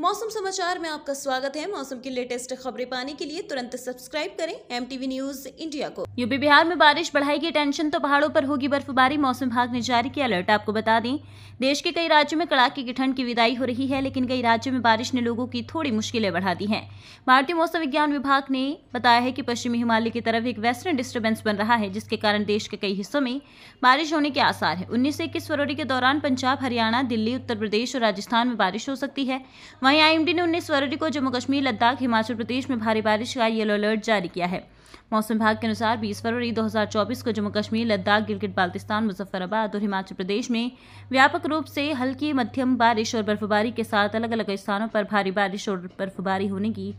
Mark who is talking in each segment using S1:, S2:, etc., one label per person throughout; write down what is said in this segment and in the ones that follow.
S1: मौसम समाचार में आपका स्वागत है मौसम की लेटेस्ट खबरें पाने के लिए तुरंत सब्सक्राइब करें एम न्यूज इंडिया को यूपी बिहार में बारिश बढ़ाएगी टेंशन तो पहाड़ों पर होगी बर्फबारी मौसम विभाग ने जारी किया अलर्ट आपको बता दें देश के कई राज्यों में कड़ाके की ठंड की विदाई हो रही है लेकिन कई राज्यों में बारिश ने लोगों की थोड़ी मुश्किलें बढ़ा दी है भारतीय मौसम विज्ञान विभाग ने बताया है की पश्चिमी हिमालय की तरफ एक वेस्टर्न डिस्टर्बेंस बन रहा है जिसके कारण देश के कई हिस्सों में बारिश होने के आसार है उन्नीस से इक्कीस फरवरी के दौरान पंजाब हरियाणा दिल्ली उत्तर प्रदेश और राजस्थान में बारिश हो सकती है वहीं आईएमडी ने उन्नीस फरवरी को जम्मू कश्मीर लद्दाख हिमाचल प्रदेश में भारी बारिश का येलो अलर्ट जारी किया है मौसम विभाग के अनुसार 20 फरवरी 2024 को जम्मू कश्मीर लद्दाख गिलगित बाल्तिस्तान मुजफ्फराबाद और हिमाचल प्रदेश में व्यापक रूप से हल्की मध्यम बारिश और बर्फबारी के साथ अलग अलग स्थानों पर भारी बारिश और बर्फबारी होने की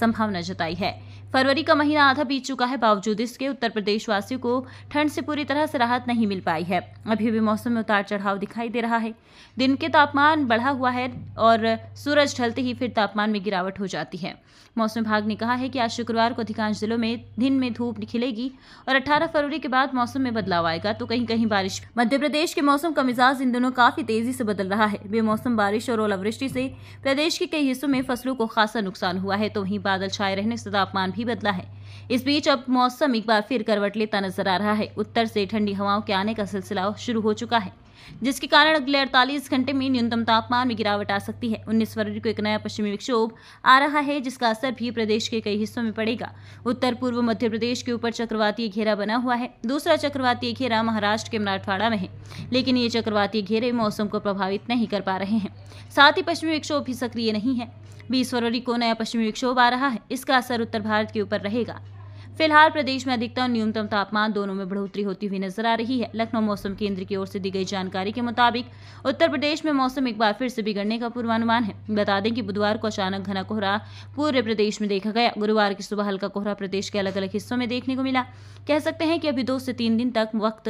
S1: संभावना जताई है फरवरी का महीना आधा बीत चुका है बावजूद इसके उत्तर प्रदेश वासियों को ठंड से पूरी तरह से राहत नहीं मिल पाई है अभी भी मौसम में उतार चढ़ाव दिखाई दे रहा है दिन के तापमान बढ़ा हुआ है और सूरज ढलते ही फिर तापमान में गिरावट हो जाती है मौसम विभाग ने कहा है कि आज शुक्रवार को अधिकांश जिलों में दिन में धूप खिलेगी और अठारह फरवरी के बाद मौसम में बदलाव आएगा तो कहीं कहीं बारिश मध्य प्रदेश के मौसम का मिजाज इन दिनों काफी तेजी से बदल रहा है बेमौसम बारिश और ओलावृष्टि से प्रदेश के कई हिस्सों में फसलों को खासा नुकसान हुआ है तो वहीं बादल छाए रहने से तापमान भी बदला है इस बीच अब मौसम एक बार फिर करवट लेता नजर आ रहा है उत्तर से ठंडी हवाओं के आने का सिलसिला शुरू हो चुका है जिसके कारण अगले अड़तालीस घंटे में न्यूनतम तापमान में गिरावट आ सकती है उन्नीस फरवरी को एक नया पश्चिमी विक्षोभ आ रहा है जिसका असर भी प्रदेश के कई हिस्सों में पड़ेगा उत्तर पूर्व मध्य प्रदेश के ऊपर चक्रवातीय घेरा बना हुआ है दूसरा चक्रवातीय घेरा महाराष्ट्र के मराठवाड़ा में है लेकिन ये चक्रवातीय घेरे मौसम को प्रभावित नहीं कर पा रहे हैं साथ ही पश्चिमी विक्षोभ भी सक्रिय नहीं है बीस फरवरी को नया पश्चिमी विक्षोभ आ रहा है इसका असर उत्तर भारत के ऊपर रहेगा फिलहाल प्रदेश में अधिकतम और न्यूनतम तापमान दोनों में बढ़ोतरी होती हुई नजर आ रही है लखनऊ मौसम केंद्र की ओर से दी गई जानकारी के मुताबिक उत्तर प्रदेश में मौसम एक बार फिर से बिगड़ने का पूर्वानुमान है बता दें कि बुधवार को अचानक घना कोहरा पूरे प्रदेश में देखा गया गुरुवार की सुबह हल्का कोहरा प्रदेश के अलग अलग हिस्सों में देखने को मिला कह सकते हैं कि अभी दो से तीन दिन तक वक्त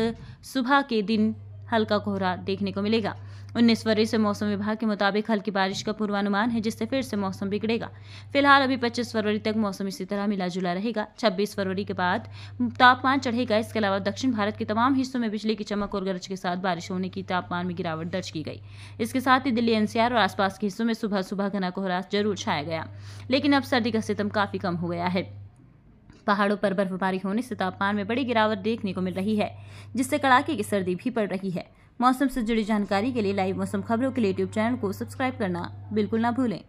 S1: सुबह के दिन हल्का कोहरा देखने को मिलेगा उन्नीस फरवरी से मौसम विभाग के मुताबिक हल्की बारिश का पूर्वानुमान है जिससे फिर से मौसम बिगड़ेगा फिलहाल अभी पच्चीस फरवरी तक मौसम इसी तरह मिला जुला रहेगा छब्बीस फरवरी के बाद तापमान चढ़ेगा इसके अलावा दक्षिण भारत के तमाम हिस्सों में बिजली की चमक और गरज के साथ बारिश होने की तापमान में गिरावट दर्ज की गई इसके साथ ही दिल्ली एनसीआर और आसपास के हिस्सों में सुबह सुबह घना कोहरा जरूर छाया गया लेकिन अब सर्दी का सितम काफी कम हो गया है पहाड़ों पर बर्फबारी होने से तापमान में बड़ी गिरावट देखने को मिल रही है जिससे कड़ाके की सर्दी भी पड़ रही है मौसम से जुड़ी जानकारी के लिए लाइव मौसम खबरों के लिए यूट्यूब चैनल को सब्सक्राइब करना बिल्कुल ना भूलें